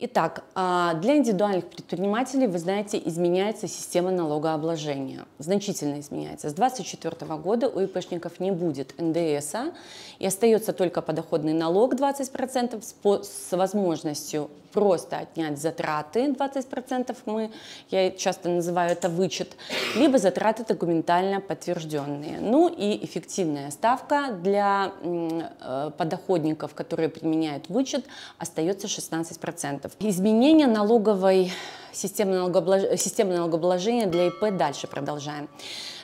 Итак, а, для индивидуальных предпринимателей, вы знаете, изменяется система налогообложения. Значительно изменяется. С 2024 года у ИПшников не будет НДС, и остается только подоходный налог 20% с возможностью просто отнять затраты 20%, мы, я часто называю это вычет, либо затраты документально подтвержденные. Ну и эффективная ставка для э, подоходников, которые применяют вычет, остается 16%. Изменение налоговой системы, налогообложения, системы налогообложения для ИП дальше продолжаем.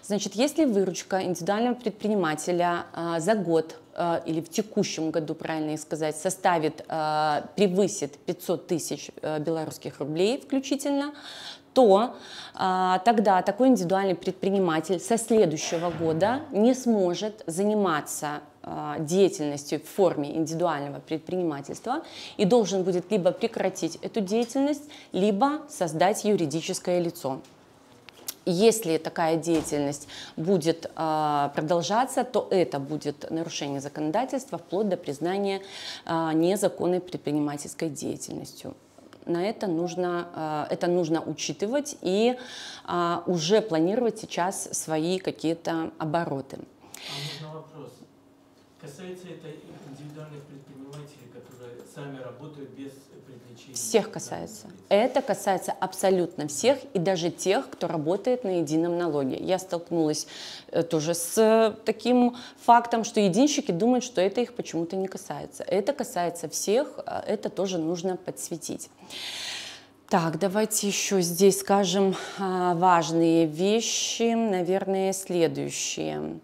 Значит, если выручка индивидуального предпринимателя э, за год э, или в текущем году, правильно сказать, составит, э, превысит 500 тысяч э, белорусских рублей включительно, то а, тогда такой индивидуальный предприниматель со следующего года не сможет заниматься а, деятельностью в форме индивидуального предпринимательства и должен будет либо прекратить эту деятельность, либо создать юридическое лицо если такая деятельность будет а, продолжаться, то это будет нарушение законодательства вплоть до признания а, незаконной предпринимательской деятельностью. На это нужно, а, это нужно учитывать и уже планировать сейчас свои какие-то обороты. А Касается это индивидуальных предпринимателей, которые сами работают без привлечения? Всех касается. Это касается абсолютно всех и даже тех, кто работает на едином налоге. Я столкнулась э, тоже с э, таким фактом, что единщики думают, что это их почему-то не касается. Это касается всех, э, это тоже нужно подсветить. Так, давайте еще здесь скажем а, важные вещи, наверное, следующие.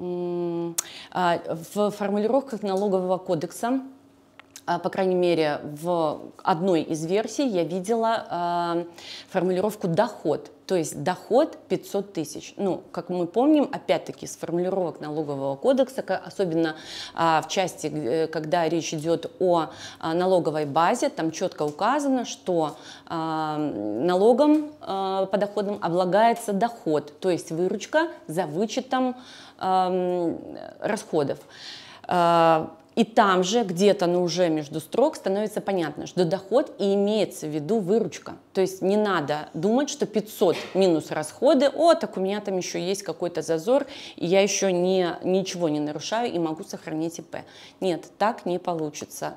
А, в формулировках налогового кодекса а, по крайней мере, в одной из версий я видела а, формулировку «доход», то есть доход 500 тысяч. Ну, как мы помним, опять-таки, с формулировок налогового кодекса, особенно а, в части, э, когда речь идет о а, налоговой базе, там четко указано, что а, налогом а, по облагается доход, то есть выручка за вычетом а, расходов. А, и там же, где-то, но ну, уже между строк, становится понятно, что доход и имеется в виду выручка. То есть не надо думать, что 500 минус расходы, о, так у меня там еще есть какой-то зазор, и я еще не, ничего не нарушаю и могу сохранить ИП. Нет, так не получится.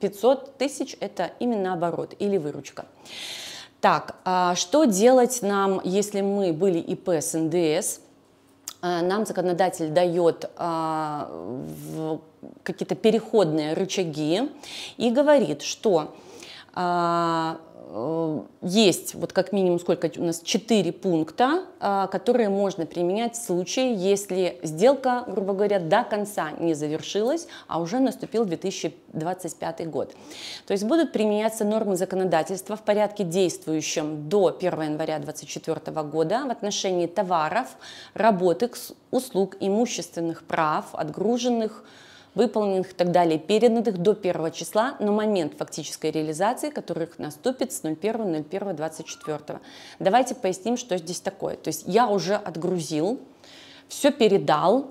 500 тысяч – это именно оборот или выручка. Так, а что делать нам, если мы были ИП с НДС – Э, нам законодатель дает э, какие-то переходные рычаги и говорит, что э, Э, есть вот как минимум сколько у нас четыре пункта, э, которые можно применять в случае, если сделка, грубо говоря, до конца не завершилась, а уже наступил 2025 год. То есть будут применяться нормы законодательства в порядке действующем до 1 января 2024 года в отношении товаров, работы, услуг, имущественных прав, отгруженных, выполненных и так далее, переданных до 1 числа на момент фактической реализации, которых наступит с 01.01.24. Давайте поясним, что здесь такое. То есть я уже отгрузил, все передал,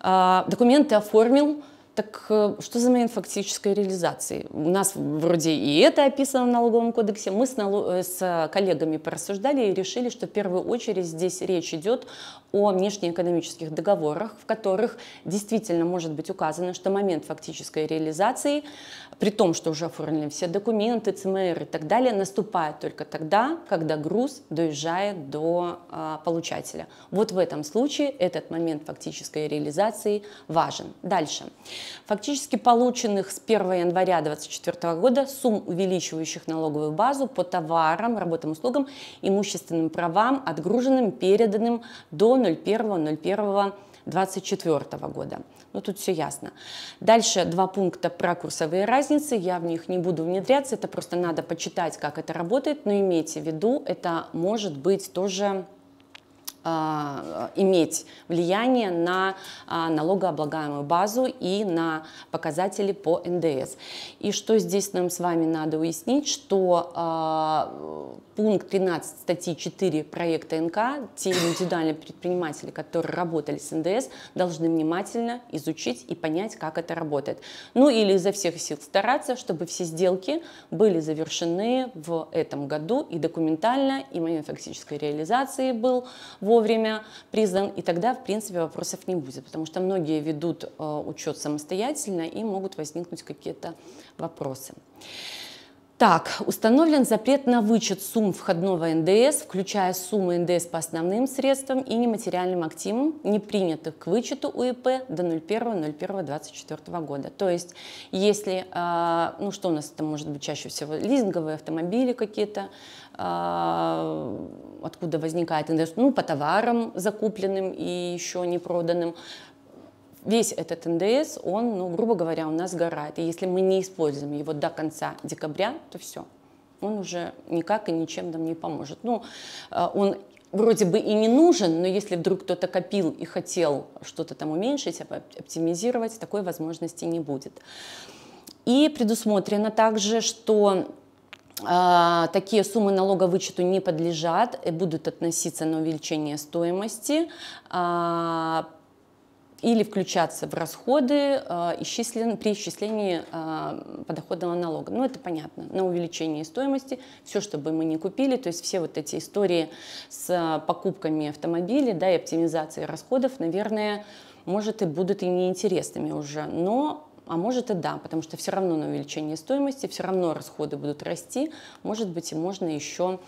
а, документы оформил, так э, что за момент фактической реализации? У нас вроде и это описано в налоговом кодексе. Мы с, налог... Э, с коллегами порассуждали и решили, что в первую очередь здесь речь идет о внешнеэкономических договорах, в которых действительно может быть указано, что момент фактической реализации, при том, что уже оформлены все документы, ЦМР и так далее, наступает только тогда, когда груз доезжает до а, получателя. Вот в этом случае этот момент фактической реализации важен. Дальше фактически полученных с 1 января 2024 года сумм, увеличивающих налоговую базу по товарам, работам, услугам, имущественным правам, отгруженным, переданным до 01.01.2024 года. Ну, тут все ясно. Дальше два пункта про курсовые разницы. Я в них не буду внедряться, это просто надо почитать, как это работает, но имейте в виду, это может быть тоже а, иметь влияние на а, налогооблагаемую базу и на показатели по НДС. И что здесь нам с вами надо уяснить, что а, пункт 13 статьи 4 проекта НК, те индивидуальные предприниматели, которые работали с НДС, должны внимательно изучить и понять, как это работает. Ну или изо всех сил стараться, чтобы все сделки были завершены в этом году и документально, и момент фактической реализации был в вовремя признан, и тогда, в принципе, вопросов не будет, потому что многие ведут э, учет самостоятельно и могут возникнуть какие-то вопросы. Так, установлен запрет на вычет сумм входного НДС, включая суммы НДС по основным средствам и нематериальным активам, не принятых к вычету УИП до 01.01.2024 года. То есть, если, а, ну что у нас это может быть чаще всего, лизинговые автомобили какие-то, а, откуда возникает НДС, ну по товарам закупленным и еще не проданным, весь этот НДС, он, ну, грубо говоря, у нас сгорает. И если мы не используем его до конца декабря, то все, он уже никак и ничем нам не поможет. Ну, а, он вроде бы и не нужен, но если вдруг кто-то копил и хотел что-то там уменьшить, оптимизировать, такой возможности не будет. И предусмотрено также, что э, такие суммы вычету не подлежат, и э, будут относиться на увеличение стоимости, э, или включаться в расходы э, при исчислении э, подоходного налога. Ну, это понятно, на увеличение стоимости, все, что бы мы не купили, то есть все вот эти истории с э, покупками автомобилей да, и оптимизацией расходов, наверное, может и будут и неинтересными уже, но а может и да, потому что все равно на увеличение стоимости, все равно расходы будут расти, может быть и можно еще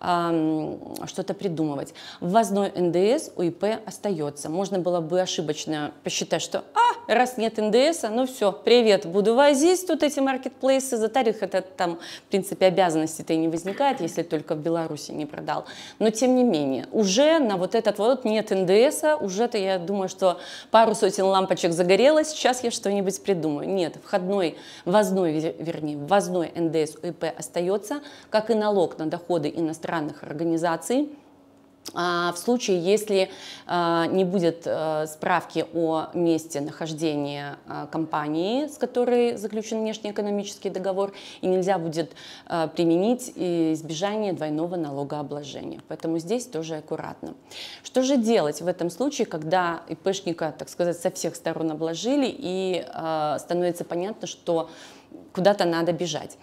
э, что-то придумывать. Ввозной НДС у ИП остается. Можно было бы ошибочно посчитать, что а, раз нет НДС, ну все, привет, буду возить тут эти маркетплейсы, за тариф это там, в принципе, обязанности-то и не возникает, если только в Беларуси не продал. Но тем не менее, уже на вот этот вот нет НДС, уже-то я думаю, что пару сотен лампочек загорелось, сейчас я что-нибудь придумаю Думаю, Нет, входной, ввозной, вернее, ввозной НДС УИП остается, как и налог на доходы иностранных организаций – а, в случае, если а, не будет э, справки о месте нахождения а, компании, с которой заключен внешнеэкономический договор, и нельзя будет применить избежание двойного налогообложения. Поэтому здесь тоже аккуратно. Что же делать в этом случае, когда ИПшника, так сказать, со всех сторон обложили, и становится понятно, что куда-то надо бежать.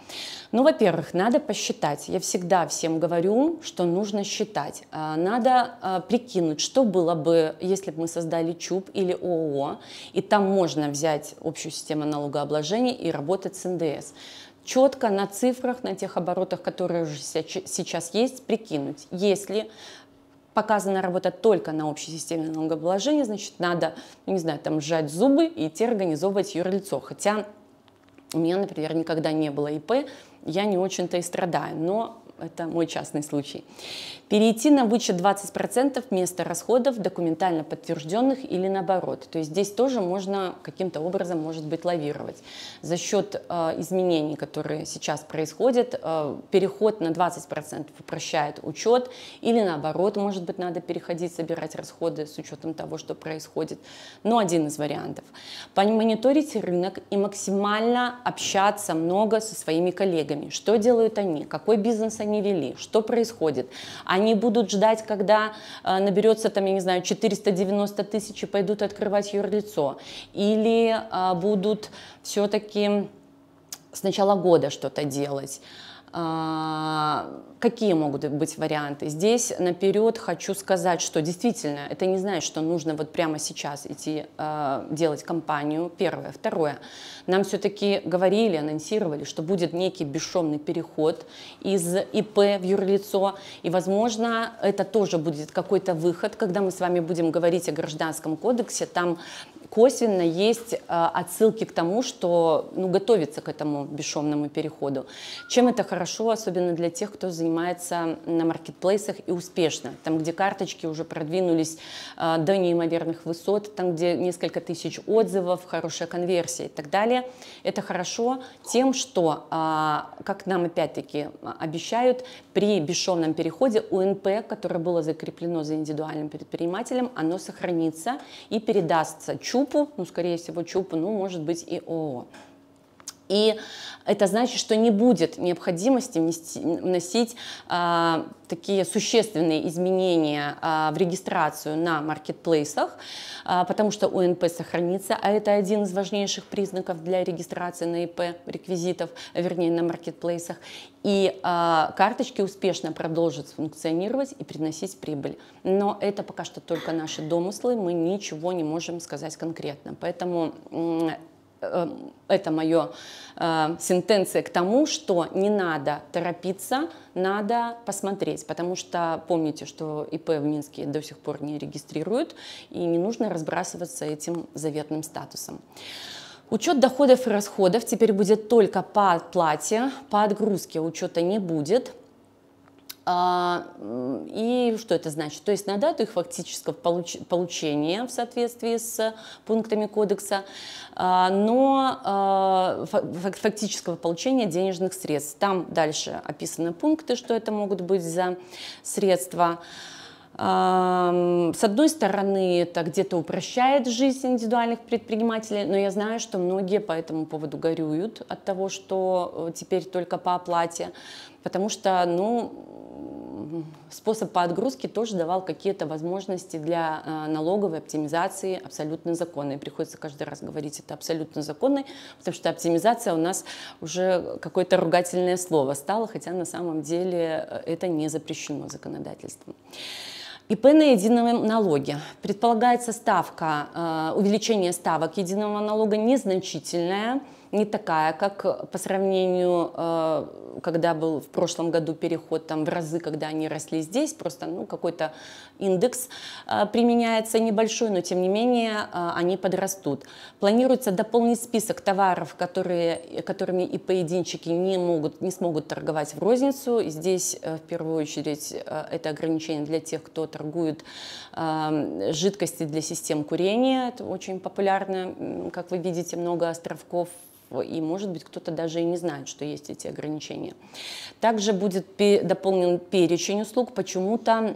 Ну, во-первых, надо посчитать. Я всегда всем говорю, что нужно считать. А, надо а, прикинуть, что было бы, если бы мы создали ЧУП или ООО, и там можно взять общую систему налогообложения и работать с НДС четко на цифрах, на тех оборотах, которые уже сейчас есть, прикинуть. Если показана работа только на общей системе налогообложения, значит, надо, не знаю, там сжать зубы и идти организовывать юрлицо. Хотя у меня, например, никогда не было ИП, я не очень-то и страдаю, но это мой частный случай. Перейти на вычет 20% вместо расходов, документально подтвержденных или наоборот. То есть здесь тоже можно каким-то образом, может быть, лавировать. За счет э, изменений, которые сейчас происходят, э, переход на 20% упрощает учет или наоборот, может быть, надо переходить, собирать расходы с учетом того, что происходит. Но ну, один из вариантов. Мониторить рынок и максимально общаться много со своими коллегами. Что делают они, какой бизнес они не вели, что происходит. Они будут ждать, когда э, наберется, там, я не знаю, 490 тысяч и пойдут открывать юрлицо. Или э, будут все-таки с начала года что-то делать. А, какие могут быть варианты? Здесь наперед хочу сказать, что действительно это не значит, что нужно вот прямо сейчас идти а, делать компанию. Первое. Второе. Нам все-таки говорили, анонсировали, что будет некий бесшовный переход из ИП в юрлицо. И, возможно, это тоже будет какой-то выход, когда мы с вами будем говорить о гражданском кодексе. Там косвенно есть э, отсылки к тому, что ну, готовится к этому бесшовному переходу. Чем это хорошо, особенно для тех, кто занимается на маркетплейсах и успешно, там, где карточки уже продвинулись э, до неимоверных высот, там, где несколько тысяч отзывов, хорошая конверсия и так далее. Это хорошо тем, что, а, как нам опять-таки а, обещают, при бесшовном переходе УНП, которое было закреплено за индивидуальным предпринимателем, оно сохранится и передастся чу ЧУПу, ну, скорее всего, ЧУПу, ну, может быть, и ООО. И это значит, что не будет необходимости вносить а, такие существенные изменения а, в регистрацию на маркетплейсах, а, потому что УНП сохранится, а это один из важнейших признаков для регистрации на ИП реквизитов, вернее на маркетплейсах. И а, карточки успешно продолжат функционировать и приносить прибыль. Но это пока что только наши домыслы, мы ничего не можем сказать конкретно. Поэтому Эм, это мое э, сентенция к тому, что не надо торопиться, надо посмотреть, потому что помните, что ИП в Минске до сих пор не регистрируют, и не нужно разбрасываться этим заветным статусом. Учет доходов и расходов теперь будет только по оплате, по отгрузке учета не будет. А, и что это значит? То есть на дату их фактического получения в соответствии с пунктами кодекса, а, но а, фактического получения денежных средств. Там дальше описаны пункты, что это могут быть за средства. С одной стороны, это где-то упрощает жизнь индивидуальных предпринимателей, но я знаю, что многие по этому поводу горюют от того, что э, теперь только по оплате, потому что, ну, способ по отгрузке тоже давал какие-то возможности для э, налоговой оптимизации абсолютно законной. Приходится каждый раз говорить, это абсолютно законной, потому что оптимизация у нас уже какое-то ругательное слово стало, хотя на самом деле э, это не запрещено законодательством. ИП на едином налоге. Предполагается ставка, э, увеличение ставок единого налога незначительное – не такая, как э, по сравнению, э, когда был в прошлом году переход там, в разы, когда они росли здесь, просто ну, какой-то индекс э, применяется небольшой, но тем не менее они подрастут. Планируется дополнить список товаров, которые, которыми и поединчики не, могут, не смогут торговать в розницу. здесь в первую очередь это ограничение для тех, кто торгует эм, жидкости для систем курения. Это очень популярно, как вы видите, много островков и, может быть, кто-то даже и не знает, что есть эти ограничения. Также будет дополнен перечень услуг. Почему-то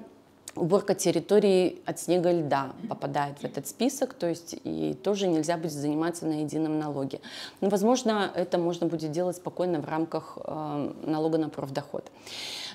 Уборка территории от снега и льда попадает в этот список, то есть и тоже нельзя будет заниматься на едином налоге. Но, ну, возможно, это можно будет делать спокойно в рамках э, налога на профдоход.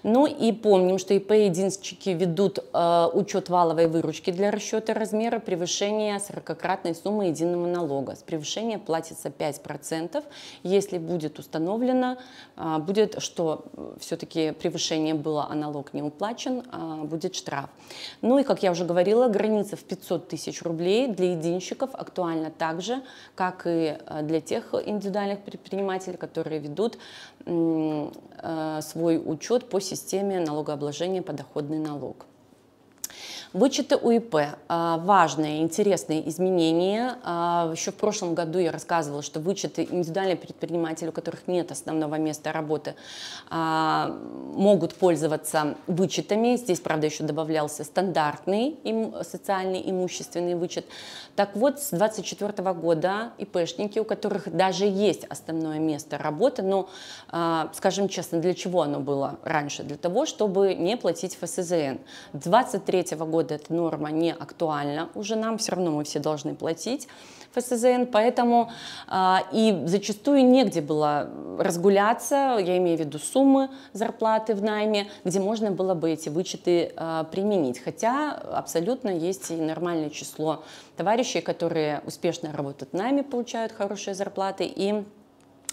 Ну и помним, что ИП-единственники ведут э, учет валовой выручки для расчета размера превышения 40-кратной суммы единого налога. С превышения платится 5%. Если будет установлено, э, будет, что все-таки превышение было, а налог не уплачен, э, будет штраф штраф. Ну и, как я уже говорила, граница в 500 тысяч рублей для единщиков актуальна так же, как и э, для тех индивидуальных предпринимателей, которые ведут э, свой учет по системе налогообложения подоходный налог. Вычеты УИП. А, важные, интересные изменения. А, еще в прошлом году я рассказывала, что вычеты индивидуальных предпринимателей, у которых нет основного места работы, а, могут пользоваться вычетами. Здесь, правда, еще добавлялся стандартный им социальный имущественный вычет. Так вот, с 2024 года ИПшники, у которых даже есть основное место работы, но, скажем честно, для чего оно было раньше? Для того, чтобы не платить ФСЗН. 23 года года эта норма не актуальна уже нам, все равно мы все должны платить. ФСЗН, поэтому э, и зачастую негде было разгуляться, я имею в виду суммы зарплаты в найме, где можно было бы эти вычеты э, применить. Хотя абсолютно есть и нормальное число товарищей, которые успешно работают в найме, получают хорошие зарплаты и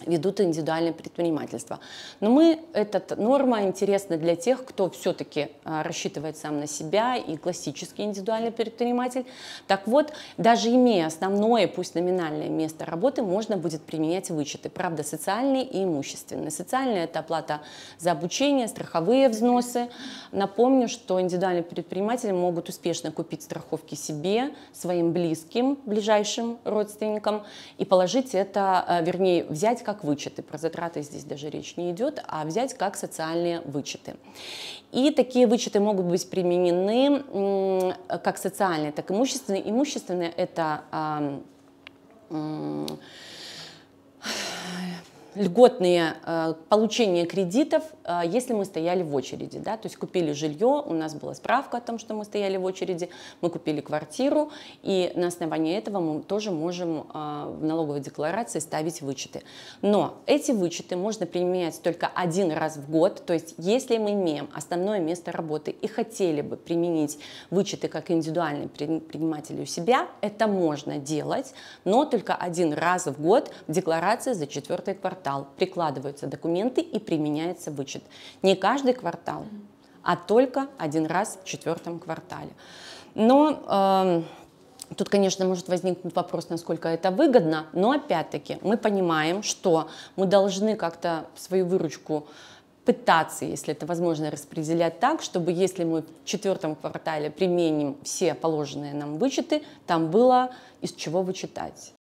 ведут индивидуальное предпринимательство. Но мы, эта норма интересна для тех, кто все-таки а, рассчитывает сам на себя и классический индивидуальный предприниматель. Так вот, даже имея основное, пусть номинальное место работы, можно будет применять вычеты, правда, социальные и имущественные. Социальные – это оплата за обучение, страховые взносы. Напомню, что индивидуальные предприниматели могут успешно купить страховки себе, своим близким, ближайшим родственникам и положить это, а, вернее, взять как вычеты. Про затраты здесь даже речь не идет, а взять как социальные вычеты. И такие вычеты могут быть применены как социальные, так и имущественные. Имущественные – это льготные э, получение кредитов, э, если мы стояли в очереди, да, то есть купили жилье, у нас была справка о том, что мы стояли в очереди, мы купили квартиру, и на основании этого мы тоже можем э, в налоговой декларации ставить вычеты. Но эти вычеты можно применять только один раз в год, то есть если мы имеем основное место работы и хотели бы применить вычеты как индивидуальный предприниматель у себя, это можно делать, но только один раз в год в декларации за четвертый квартал квартал прикладываются документы и применяется вычет. Не каждый квартал, а только один раз в четвертом квартале. Но э, тут, конечно, может возникнуть вопрос, насколько это выгодно, но опять-таки мы понимаем, что мы должны как-то свою выручку пытаться, если это возможно, распределять так, чтобы если мы в четвертом квартале применим все положенные нам вычеты, там было из чего вычитать.